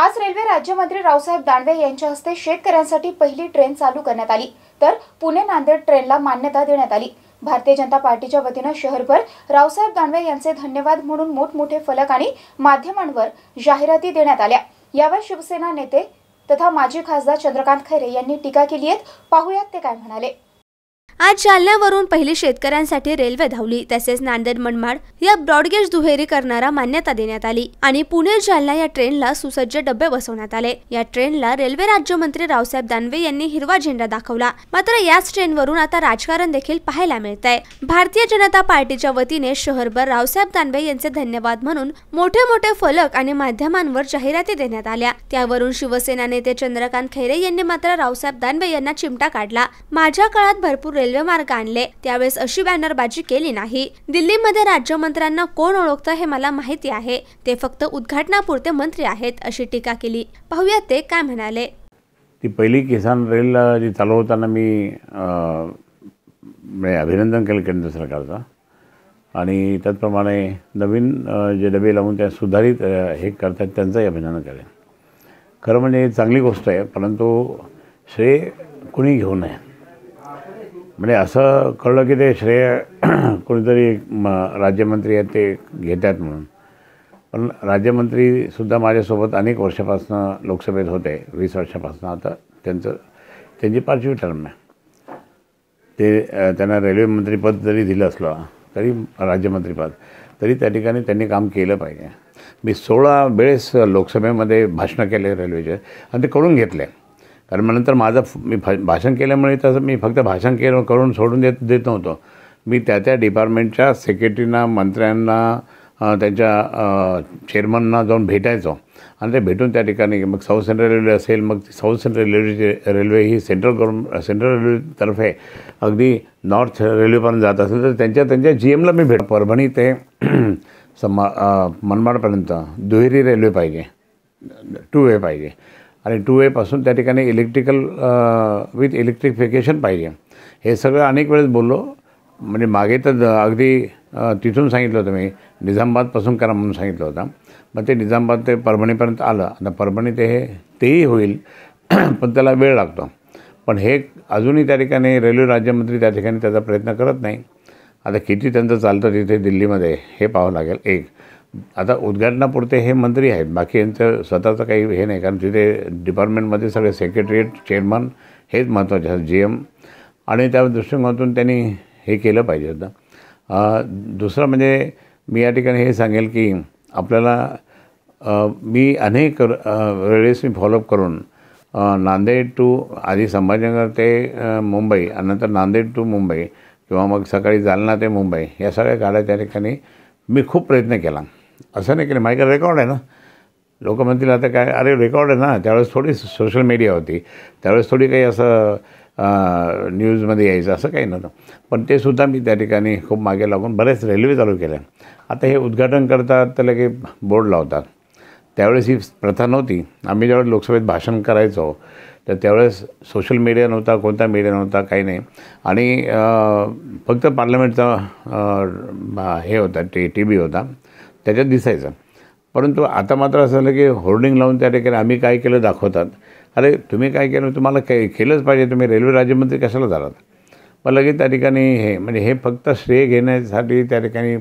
आज रेल्वे राज्यमंत्री रावसाहेब दानवे यांच्या हस्ते शेतकऱ्यांसाठी पहिली ट्रेन चालू करण्यात आली तर पुणे नांदेड ट्रेनला मान्यता देण्यात आली भारतीय जनता पार्टीच्या वतीनं शहरभर रावसाहेब दानवे यांचे धन्यवाद म्हणून मोठमोठे फलक आणि माध्यमांवर जाहिराती देण्यात आल्या यावर शिवसेना नेते तथा माजी खासदार चंद्रकांत खैरे यांनी टीका केली आहेत पाहुयात ते काय म्हणाले आज जालन्यावरून पहिली शेतकऱ्यांसाठी रेल्वे धावली तसेच नांदेड मनमाड या ब्रॉडगेज दुहेरी करणारा मान्यता देण्यात आली आणि पुणे जालना या ट्रेनला सुसज्ज डबे बसवण्यात आले या ट्रेनला रेल्वे राज्यमंत्री रावसाहेब दानवे यांनी हिरवा झेंडा दाखवला मात्र याच ट्रेनवरून आता राजकारण देखील पाहायला मिळत आहे भारतीय जनता पार्टीच्या वतीने शहरभर रावसाहेब दानवे यांचे धन्यवाद म्हणून मोठे मोठे फलक आणि माध्यमांवर जाहिराती देण्यात आल्या त्यावरून शिवसेना नेते चंद्रकांत खैरे यांनी मात्र रावसाहेब दानवे यांना चिमटा काढला माझ्या काळात भरपूर रेल्वे मार्ग आणले त्यावेळेस अशी बॅनरबाजी केली नाही दिल्लीमध्ये राज्यमंत्र्यांना कोण ओळखतं हे मला माहिती आहे ते फक्त उद्घाटनापुरते मंत्री आहेत अशी टीका केली पाहूया ते काय म्हणाले ती पहिली किसान रेल जी चालवताना मी अभिनंदन केलं केंद्र सरकारचा आणि त्याचप्रमाणे नवीन जे डबे लावून त्या सुधारित हे करतात त्यांचंही अभिनंदन करेन खरं म्हणजे चांगली गोष्ट आहे परंतु श्रेय कुणी घेऊ नये म्हणजे असं कळलं की ते श्रेय कोणीतरी म राज्यमंत्री आहेत ते घेतात म्हणून पण राज्यमंत्रीसुद्धा माझ्यासोबत अनेक वर्षापासून लोकसभेत होते वीस वर्षापासून आता त्यांचं त्यांची पाचवी टर्म आहे ते त्यांना रेल्वे मंत्रीपद जरी दिलं असलं तरी राज्यमंत्रीपद तरी त्या ठिकाणी त्यांनी काम केलं पाहिजे मी सोळा वेळेस लोकसभेमध्ये भाषणं केले रेल्वेचे आणि ते करून घेतले कारण मग नंतर माझं मी फ भाषण केल्यामुळे तसं मी फक्त भाषण केलं करून सोडून देत देत नव्हतो मी त्या त्या डिपार्टमेंटच्या सेक्रेटरींना मंत्र्यांना त्यांच्या चेअरमनना जाऊन भेटायचो आणि ते भेटून त्या ठिकाणी मग साऊथ सेंट्रल रेल्वे असेल मग साऊथ सेंट्रल रेल्वेची रेल्वे ही सेंट्रल गव्हर्म सेंट्रल रेल्वेतर्फे अगदी नॉर्थ रेल्वेपर्यंत जात असेल तर त्यांच्या त्यांच्या जी एमला मी भेट परभणी ते समा मनमाडपर्यंत दुहेरी रेल्वे पाहिजे टू वे पाहिजे आणि टू वेपासून त्या ठिकाणी इलेक्ट्रिकल विथ इलेक्ट्रिफिकेशन पाहिजे हे सगळं अनेक वेळेस बोललो म्हणजे मागे तर uh, अगदी uh, तिथून सांगितलं होतं मी निजामबादपासून करा म्हणून सांगितलं होतं मग ते निजामबाद ते परभणीपर्यंत आलं आता परभणी ते हे तेही होईल पण त्याला वेळ लागतो पण हे अजूनही त्या ठिकाणी रेल्वे राज्यमंत्री त्या ठिकाणी त्याचा प्रयत्न करत नाही आता किती त्यांचं चालतं तिथे दिल्लीमध्ये हे पाहावं लागेल एक आता उद्घाटनापुरते हे मंत्री आहेत बाकी यांचं स्वतःचं काही हे नाही कारण तिथे डिपार्टमेंटमध्ये सगळे सेक्रेटरीट चेअरमन हेच महत्त्वाचे असतात जी एम आणि त्या दृष्टिकोनातून त्यांनी हे केलं पाहिजे होतं दुसरं म्हणजे मी या ठिकाणी हे सांगेल की आपल्याला मी अनेक वेळेस मी फॉलोअप करून नांदेड टू आधी संभाजीनगर ते मुंबई नंतर नांदेड टू मुंबई किंवा मग सकाळी जालना ते मुंबई या सगळ्या गाड्या त्या ठिकाणी मी खूप प्रयत्न केला असं नाही केलं माझ्याकडे रेकॉर्ड आहे ना लोक म्हणतील आता काय अरे रेकॉर्ड आहे ना त्यावेळेस थोडी सोशल मीडिया होती त्यावेळेस थोडी काही असं न्यूजमध्ये यायचं असं काही नव्हतं पण ते सुद्धा मी त्या ठिकाणी खूप मागे लागून बरेच रेल्वे चालू केल्या आता हे उद्घाटन करतात तर लगे बोर्ड लावतात त्यावेळेस ही प्रथा नव्हती आम्ही ज्यावेळेस लोकसभेत भाषण करायचो तर त्यावेळेस सोशल मीडिया नव्हता कोणता मीडिया नव्हता काही नाही आणि फक्त पार्लमेंटचा हे होता टी टी व्ही होता त्याच्यात दिसायचं परंतु आता मात्र असं झालं की होर्डिंग लावून त्या ठिकाणी आम्ही काय केलं दाखवतात अरे तुम्ही काय केलं तुम्हाला काय केलंच पाहिजे तुम्ही रेल्वे राज्यमंत्री कशाला झालात मग लगेच त्या ठिकाणी हे म्हणजे हे फक्त श्रेय घेण्यासाठी त्या ठिकाणी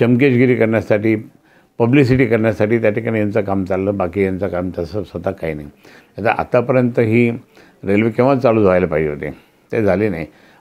चमकेशगिरी करण्यासाठी पब्लिसिटी करण्यासाठी त्या ठिकाणी यांचं काम चाललं बाकी यांचं काम तसं स्वतः काही नाही आता आतापर्यंत ही रेल्वे केव्हा चालू व्हायला पाहिजे होते ते झाले नाही